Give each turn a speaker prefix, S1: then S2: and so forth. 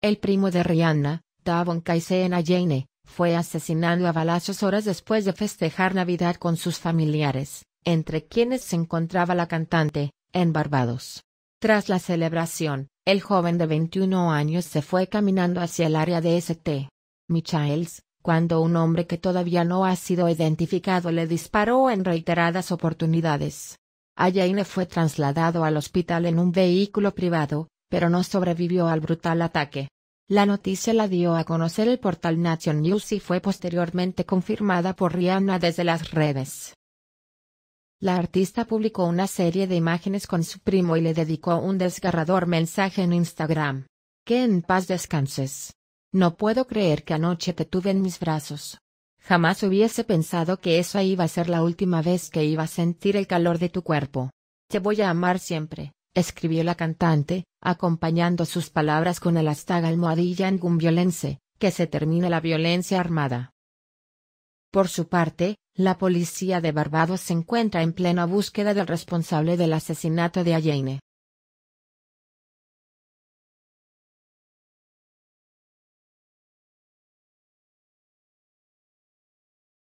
S1: El primo de Rihanna, Davon en Ayane, fue asesinado a balazos horas después de festejar Navidad con sus familiares, entre quienes se encontraba la cantante, en Barbados. Tras la celebración, el joven de 21 años se fue caminando hacia el área de St. Michaels, cuando un hombre que todavía no ha sido identificado le disparó en reiteradas oportunidades. Ayane fue trasladado al hospital en un vehículo privado, pero no sobrevivió al brutal ataque. La noticia la dio a conocer el portal Nation News y fue posteriormente confirmada por Rihanna desde las redes. La artista publicó una serie de imágenes con su primo y le dedicó un desgarrador mensaje en Instagram. Que en paz descanses. No puedo creer que anoche te tuve en mis brazos. Jamás hubiese pensado que esa iba a ser la última vez que iba a sentir el calor de tu cuerpo. Te voy a amar siempre escribió la cantante, acompañando sus palabras con el hashtag almohadilla en violense, que se termina la violencia armada. Por su parte, la policía de Barbados se encuentra en plena búsqueda del responsable del asesinato de Ayane.